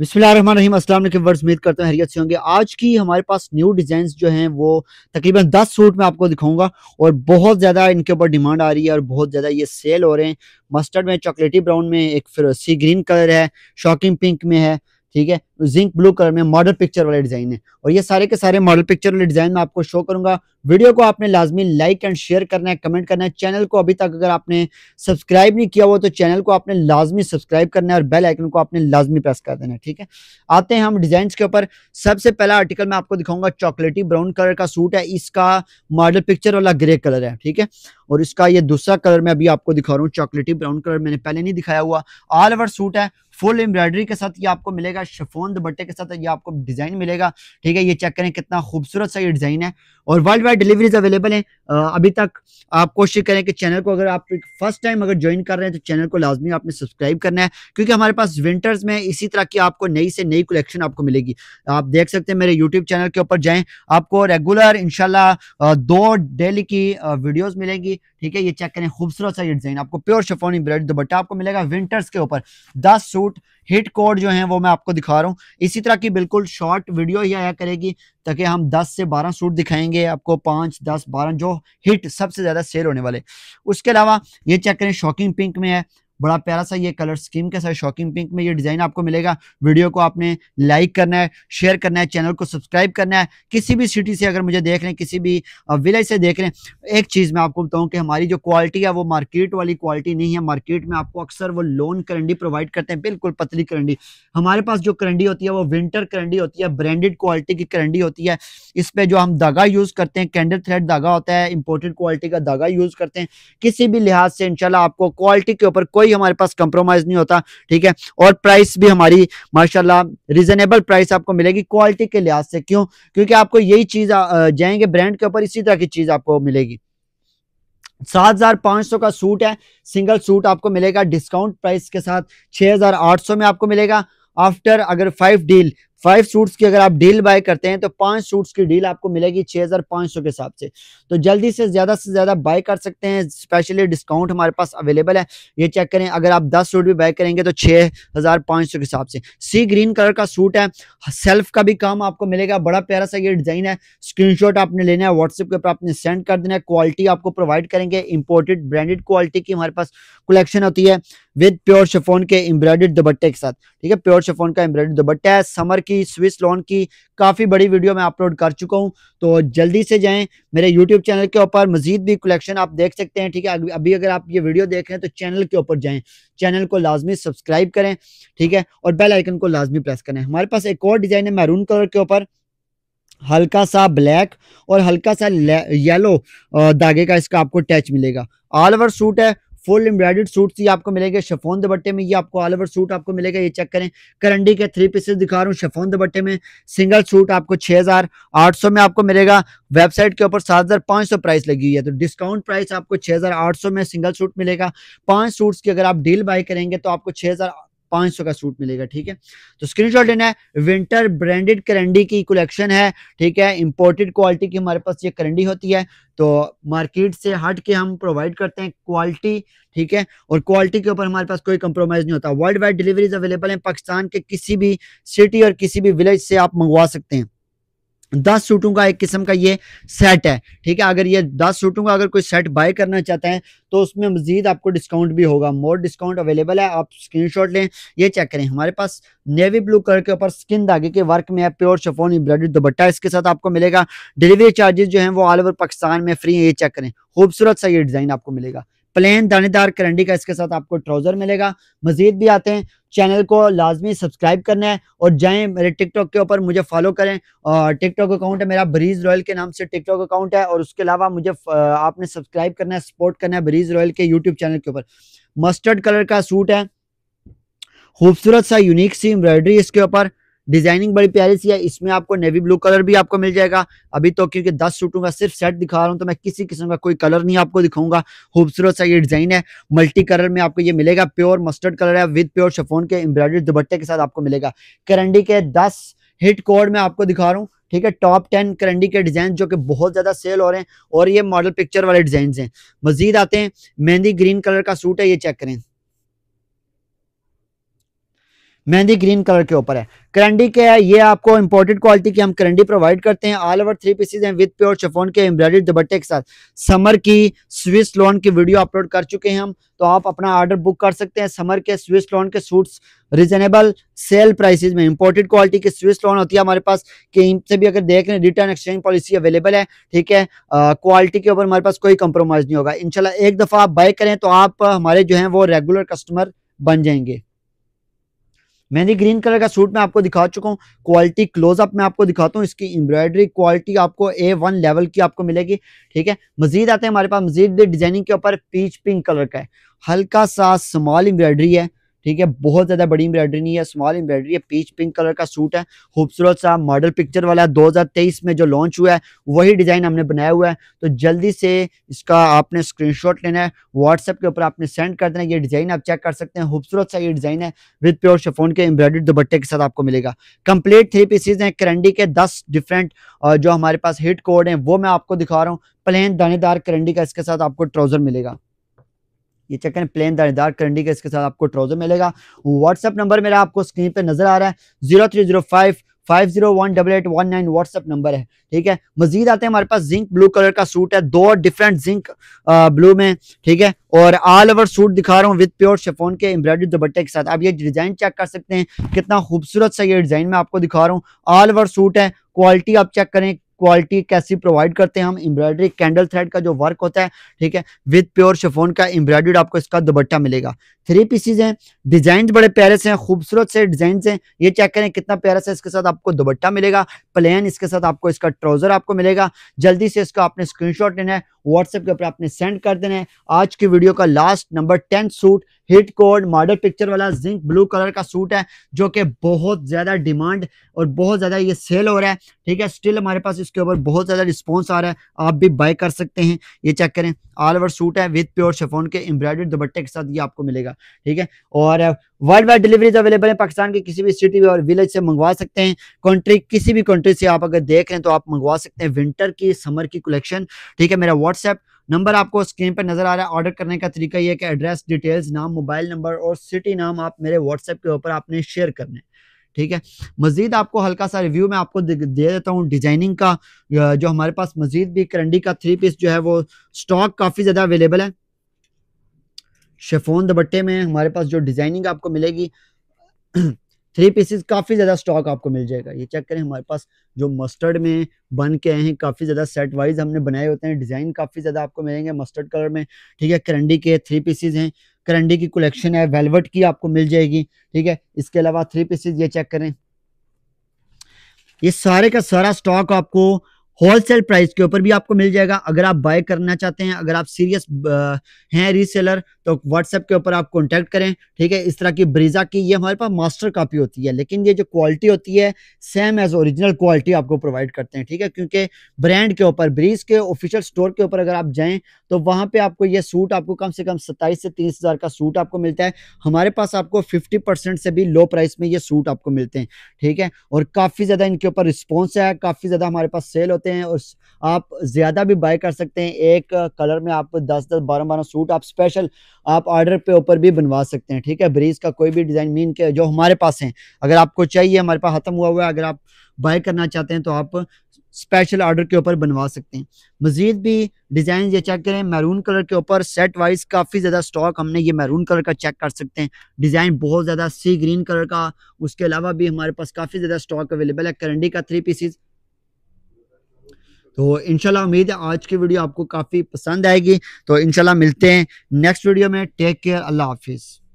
बिस्मिल्लाह अस्सलाम के वर्ड्स उम्मीद करते हैं हरियत से होंगे आज की हमारे पास न्यू डिज़ाइन जो हैं वो तकरीबन 10 सूट में आपको दिखाऊंगा और बहुत ज़्यादा इनके ऊपर डिमांड आ रही है और बहुत ज़्यादा ये सेल हो रहे हैं मस्टर्ड में चॉकलेटी ब्राउन में एक फिर सी ग्रीन कलर है शॉकिंग पिंक में है ठीक है जिंक ब्लू कलर में मॉडल पिक्चर वाले डिजाइन है और ये सारे के सारे मॉडल पिक्चर वाले डिजाइन मैं आपको शो करूंगा वीडियो को आपने लाजमी लाइक एंड शेयर करना है कमेंट करना है चैनल को अभी तक अगर आपने सब्सक्राइब नहीं किया हुआ तो चैनल को आपने लाजमी सब्सक्राइब करना है और बेल आइकन को आपने लाजमी प्रेस कर देना है ठीक है आते हैं हम डिजाइन के ऊपर सबसे पहला आर्टिकल मैं आपको दिखाऊंगा चॉकलेटी ब्राउन कलर का सूट है इसका मॉडल पिक्चर वाला ग्रे कलर है ठीक है और इसका ये दूसरा कलर मैं अभी आपको दिखा रहा हूँ चॉकलेटी ब्राउन कलर मैंने पहले नहीं दिखाया हुआ ऑल ओवर सूट है फुल एम्ब्रॉयडरी के साथ ये आपको मिलेगा शफोन दुपट्टे के साथ ये आपको डिज़ाइन मिलेगा ठीक है ये चेक करें कितना खूबसूरत सा ये डिज़ाइन है और वर्ल्ड वाइड डिलीवरीज अवेलेबल है अभी तक आप कोशिश करें कि चैनल को अगर आप फर्स्ट टाइम अगर ज्वाइन कर रहे हैं तो चैनल को लाजमी आपने सब्सक्राइब करना है क्योंकि हमारे पास विंटर्स में इसी तरह की आपको नई से नई कलेक्शन आपको मिलेगी आप देख सकते हैं मेरे यूट्यूब चैनल के ऊपर जाए आपको रेगुलर इनशाला दो डेली की वीडियोज़ मिलेंगी ठीक है ये चेक करें खूबसूरत सा ये डिज़ाइन आपको प्योर शफोन एम्ब्रॉयडरी दुपट्टा आपको मिलेगा विंटर्स के ऊपर दस सूट सूट हिट कोड जो है वो मैं आपको दिखा रहा हूँ इसी तरह की बिल्कुल शॉर्ट वीडियो ही आया करेगी ताकि हम 10 से 12 सूट दिखाएंगे आपको 5, 10, 12 जो हिट सबसे ज़्यादा सेल होने वाले उसके अलावा ये चेक करें शॉकिंग पिंक में है बड़ा प्यारा सा ये कलर स्कीम के साथ शॉकिंग पिंक में ये डिज़ाइन आपको मिलेगा वीडियो को आपने लाइक करना है शेयर करना है चैनल को सब्सक्राइब करना है किसी भी सिटी से अगर मुझे देख रहे हैं किसी भी विलेज से देख रहे हैं एक चीज़ मैं आपको बताऊं कि हमारी जो क्वालिटी है वो मार्केट वाली क्वालिटी नहीं है मार्केट में आपको अक्सर वो लोन करंडी प्रोवाइड करते हैं बिल्कुल पतली करंडी हमारे पास जो करंडी होती है वो विंटर करंडी होती है ब्रांडेड क्वालिटी की करंडी होती है इस पर जो हम धागा यूज़ करते हैं कैंडल थ्रेड धागा होता है इंपोर्टेड क्वालिटी का धागा यूज़ करते हैं किसी भी लिहाज से इनशाला आपको क्वालिटी के ऊपर कोई कोई हमारे पास कंप्रोमाइज नहीं होता ठीक है और प्राइस भी हमारी माशाल्लाह रीजनेबल प्राइस आपको मिलेगी क्वालिटी के लिहाज से क्यों क्योंकि आपको यही चीज जाएंगे ब्रांड के ऊपर इसी तरह की चीज आपको मिलेगी सात हजार पांच सौ का सूट है सिंगल सूट आपको मिलेगा डिस्काउंट प्राइस के साथ छह हजार आठ सौ में आपको मिलेगा आफ्टर अगर फाइव डील फाइव सूट्स की अगर आप डील बाय करते हैं तो पांच सूट्स की डील आपको मिलेगी छह हजार पांच सौ के हिसाब से तो जल्दी से ज्यादा से ज्यादा बाय कर सकते हैं स्पेशली डिस्काउंट हमारे पास अवेलेबल है ये चेक करें अगर आप दस सूट भी बाय करेंगे तो छह हजार पांच सौ के हिसाब से सी ग्रीन कलर का सूट है सेल्फ का भी काम आपको मिलेगा बड़ा प्यारा सा ये डिजाइन है स्क्रीन आपने लेना है व्हाट्सएप के ऊपर आपने सेंड कर देना है क्वालिटी आपको प्रोवाइड करेंगे इंपोर्टेड ब्रांडेड क्वालिटी की हमारे पास कलेक्शन होती है विद प्योर शेफोन के एम्ब्रॉयडेड दुबट्टे के साथ ठीक है प्योर शेफोन का एम्ब्रॉयडेड दुबट्टा है समर की की स्विस लोन की काफ़ी बड़ी वीडियो मैं अपलोड कर चुका हूँ तो जल्दी से जाएँ मेरे यूट्यूब चैनल के ऊपर मजीद भी कलेक्शन आप देख सकते हैं ठीक है अभी अगर आप ये वीडियो देख रहे हैं तो चैनल के ऊपर जाएँ चैनल को लाजमी सब्सक्राइब करें ठीक है और बेल आइकन को लाजमी प्रेस करें हमारे पास एक और डिज़ाइन है मैरून कलर के ऊपर हल्का सा ब्लैक और हल्का सा येलो धागे का इसका आपको टच मिलेगा ऑल ओवर सूट है फुल एम्ब्रॉयडर्ड सूट ये आपको मिलेगा शफोन दुपट्टे में ये आपको ऑल ओवर सूट आपको मिलेगा ये चेक करें करंडी के थ्री पीसेस दिखा रहा हूँ शफोन दुपट्टे में सिंगल सूट आपको छह हज़ार आठ सौ में आपको मिलेगा वेबसाइट के ऊपर सात हज़ार पाँच सौ प्राइस लगी हुई है तो डिस्काउंट प्राइस आपको छह हज़ार आठ सौ में सिंगल सूट मिलेगा पांच सूट्स की अगर आप डील बाई करेंगे तो आपको छह हज़ार सौ का सूट मिलेगा ठीक है तो स्क्रीनशॉट लेना है विंटर ब्रांडेड करंडी की कलेक्शन है ठीक है इंपोर्टेड क्वालिटी की हमारे पास ये करंडी होती है तो मार्केट से हट के हम प्रोवाइड करते हैं क्वालिटी ठीक है और क्वालिटी के ऊपर हमारे पास कोई कंप्रोमाइज नहीं होता वर्ल्ड वाइड डिलीवरीज अवेलेबल है पाकिस्तान के किसी भी सिटी और किसी भी विलेज से आप मंगवा सकते हैं दस सूटों का एक किस्म का ये सेट है ठीक है अगर ये दस सूटों का अगर कोई सेट बाय करना चाहते हैं तो उसमें मजीद आपको डिस्काउंट भी होगा मोर डिस्काउंट अवेलेबल है आप स्क्रीनशॉट लें ये चेक करें हमारे पास नेवी ब्लू कलर के ऊपर स्किन धागे के वर्क में है प्योर शफोन एम्ब्रॉयड दुबट्टा इसके साथ आपको मिलेगा डिलीवरी चार्जेस जो है वो ऑल ओवर पाकिस्तान में फ्री है ये चेक करें खूबसूरत सा ये डिज़ाइन आपको मिलेगा प्लेन दानेदार करंडी का इसके साथ आपको ट्राउजर मिलेगा मजीद भी आते हैं चैनल को लाजमी सब्सक्राइब करना है और जाएं मेरे टिकटॉक के ऊपर मुझे फॉलो करें और टिकटॉक अकाउंट है मेरा बरीज रॉयल के नाम से टिकटॉक अकाउंट है और उसके अलावा मुझे आपने सब्सक्राइब करना है सपोर्ट करना है बरीज रॉयल के यूट्यूब चैनल के ऊपर मस्टर्ड कलर का सूट है खूबसूरत सा यूनिक सी एम्ब्रॉयडरी इसके ऊपर डिजाइनिंग बड़ी प्यारी सी है इसमें आपको नेवी ब्लू कलर भी आपको मिल जाएगा अभी तो क्योंकि दस सूटों का सिर्फ सेट दिखा रहा हूँ तो मैं किसी किस्म का कोई कलर नहीं आपको दिखाऊंगा खूबसूरत सा ये डिजाइन है मल्टी कलर में आपको ये मिलेगा प्योर मस्टर्ड कलर है विद प्योर शफोन के एम्ब्रॉयडरी दुपट्टे के साथ आपको मिलेगा करंडी के दस हिट कोड में आपको दिखा रहा हूँ ठीक है टॉप टेन करंडी के डिजाइन जो कि बहुत ज्यादा सेल हो रहे हैं और ये मॉडल पिक्चर वाले डिजाइन हैं मजीद आते हैं मेहंदी ग्रीन कलर का सूट है ये चेक करें मेहंदी ग्रीन कलर के ऊपर है करंडी के है ये आपको इंपोर्टेड क्वालिटी की हम करंडी प्रोवाइड करते हैं ऑल ओवर थ्री पीसेज हैं विद प्योर शफोन के एम्ब्रॉयडरी दुपट्टे के साथ समर की स्विस लोन की वीडियो अपलोड कर चुके हैं हम तो आप अपना ऑर्डर बुक कर सकते हैं समर के स्विस लोन के सूट्स रिजनेबल सेल प्राइसेज में इंपोर्टेड क्वालिटी की स्विस लोन होती है हमारे पास कि इनसे भी अगर देख रहे हैं रिटर्न एक्सचेंज पॉलिसी अवेलेबल है ठीक है क्वालिटी के ऊपर हमारे पास कोई कंप्रोमाइज नहीं होगा इनशाला एक दफ़ा आप बाय करें तो आप हमारे जो है वो रेगुलर कस्टमर बन जाएंगे मेहंदी ग्रीन कलर का सूट मैं आपको दिखा चुका हूँ क्वालिटी क्लोजअप मैं आपको दिखाता हूँ इसकी एम्ब्रॉयडरी क्वालिटी आपको ए वन लेवल की आपको मिलेगी ठीक है मजीद आते हैं हमारे पास मजीद डिजाइनिंग के ऊपर पीच पिंक कलर का है हल्का सा स्मॉल एम्ब्रॉयडरी है ठीक है बहुत ज़्यादा बड़ी एम्ब्रॉयडरी नहीं है स्मॉल एम्ब्रॉयडरी है पीच पिंक कलर का सूट है खूबसूरत सा मॉडल पिक्चर वाला दो में जो लॉन्च हुआ है वही डिज़ाइन हमने बनाया हुआ है तो जल्दी से इसका आपने स्क्रीनशॉट लेना है व्हाट्सएप के ऊपर आपने सेंड कर देना ये डिज़ाइन आप चेक कर सकते हैं खूबसूरत सा ये डिज़ाइन है विद प्योर शेफोन के एम्ब्रॉयडरी दुपट्टे के साथ आपको मिलेगा कंप्लीट थ्री पीसीज है करंडी के दस डिफरेंट जो हमारे पास हिट कोड है वो मैं आपको दिखा रहा हूँ प्लेन दानेदार करंडी का इसके साथ आपको ट्राउज़र मिलेगा ये चेक करें प्लेन दानेदार करंडी का इसके साथ आपको ट्राउजर मिलेगा व्हाट्सअप नंबर मेरा आपको स्क्रीन पे नजर आ रहा है zero three zero five five zero one double eight one nine WhatsApp number है ठीक है मजीद आते हैं हमारे पास जिंक ब्लू कलर का सूट है दो डिफरेंट जिंक ब्लू में ठीक है और ऑल ओवर सूट दिखा रहा हूँ विद प्योर शेफोन के एम्ब्रॉयडरी दुपट्टे के साथ आप ये डिजाइन चेक कर सकते हैं कितना खूबसूरत सा ये डिजाइन मैं आपको दिखा रहा हूँ ऑल ओवर सूट है क्वालिटी आप चेक करें क्वालिटी कैसी प्रोवाइड करते हैं हम एम्ब्रॉयडरी कैंडल थ्रेड का जो वर्क होता है ठीक है विद प्योर शेफोन का एम्ब्रॉयडर्ड आपको इसका दुबट्टा मिलेगा थ्री पीसीज हैं डिजाइन बड़े प्यारे से हैं खूबसूरत से डिजाइन हैं ये चेक करें कितना प्यारा सा इसके साथ आपको दुबट्टा मिलेगा प्लेन इसके साथ आपको इसका ट्राउजर आपको मिलेगा जल्दी से इसका आपने स्क्रीन लेना है व्हाट्सएप के ऊपर आपने सेंड कर देना है आज की वीडियो का last number ten suit hit code model picture वाला जिंक ब्लू कलर का सूट है जो कि बहुत ज़्यादा डिमांड और बहुत ज़्यादा ये सेल हो रहा है ठीक है स्टिल हमारे पास इसके ऊपर बहुत ज़्यादा रिस्पॉन्स आ रहा है आप भी बाय कर सकते हैं ये चेक करें ऑल ओवर सूट है विथ प्योर शेफोन के एम्ब्रॉयडर्ड दुपट्टे के साथ ये आपको मिलेगा ठीक है और वर्ल्ड वाइड डिलीवरीज अवेलेबल है पाकिस्तान के किसी भी सिटी और विलेज से मंगवा सकते हैं कंट्री किसी भी कंट्री से आप अगर देख रहे हैं तो आप मंगवा सकते हैं विंटर की समर की कलेक्शन ठीक है मेरा व्हाट्स व्हाट्सएप नंबर आपको स्क्रीन पर नजर आ रहा है ऑर्डर करने का तरीका यह है कि एड्रेस डिटेल्स नाम मोबाइल नंबर और सिटी नाम आप मेरे व्हाट्सएप के ऊपर आपने शेयर करने ठीक है मजीद आपको हल्का सा रिव्यू में आपको दे देता हूँ डिजाइनिंग का जो हमारे पास मजीद भी करंडी का थ्री पीस जो है वो स्टॉक काफ़ी ज़्यादा अवेलेबल है शेफोन दुपट्टे में हमारे पास जो डिजाइनिंग आपको मिलेगी थ्री पीसेस काफ़ी ज़्यादा स्टॉक आपको मिल जाएगा ये चेक करें हमारे पास जो मस्टर्ड में बन के आए हैं काफ़ी ज़्यादा सेट वाइज हमने बनाए होते हैं डिज़ाइन काफ़ी ज़्यादा आपको मिलेंगे मस्टर्ड कलर में ठीक है करंडी के थ्री पीसेज हैं करंडी की कलेक्शन है वेलवेट की आपको मिल जाएगी ठीक है इसके अलावा थ्री पीसेज ये चेक करें ये सारे का सारा स्टॉक आपको होलसेल प्राइस के ऊपर भी आपको मिल जाएगा अगर आप बाय करना चाहते हैं अगर आप सीरियस हैं रीसेलर तो व्हाट्सएप के ऊपर आप कॉन्टेक्ट करें ठीक है इस तरह की ब्रीजा की ये हमारे पास मास्टर कापी होती है लेकिन ये जो क्वालिटी होती है सेम एज ओरिजिनल क्वालिटी आपको प्रोवाइड करते हैं ठीक है क्योंकि ब्रांड के ऊपर ब्रीज के ऑफिशियल स्टोर के ऊपर अगर आप जाए तो वहाँ पे आपको ये सूट आपको कम से कम सत्ताईस से तीस हज़ार का सूट आपको मिलता है हमारे पास आपको फिफ्टी परसेंट से भी लो प्राइस में ये सूट आपको मिलते हैं ठीक है और काफ़ी ज़्यादा इनके ऊपर रिस्पॉन्स है काफ़ी ज़्यादा हमारे पास सेल होते हैं और आप ज़्यादा भी बाय कर सकते हैं एक कलर में आप दस दस बारह बारह सूट आप स्पेशल आप ऑर्डर पे ऊपर भी बनवा सकते हैं ठीक है ब्रीज का कोई भी डिज़ाइन मीन के जो हमारे पास है अगर आपको चाहिए हमारे पास ख़त्म हुआ हुआ है अगर आप बाय करना चाहते हैं तो आप स्पेशल ऑर्डर के ऊपर बनवा सकते हैं मज़ीद भी डिज़ाइन ये चेक करें मैरून कलर के ऊपर सेट वाइज काफ़ी ज़्यादा स्टॉक हमने ये मैरून कलर का चेक कर सकते हैं डिज़ाइन बहुत ज़्यादा सी ग्रीन कलर का उसके अलावा भी हमारे पास काफ़ी ज़्यादा स्टॉक अवेलेबल है करंडी का थ्री पीसीज तो इनशाला उम्मीद है आज की वीडियो आपको काफ़ी पसंद आएगी तो इनशाला मिलते हैं नेक्स्ट वीडियो में टेक केयर अल्लाह हाफिज़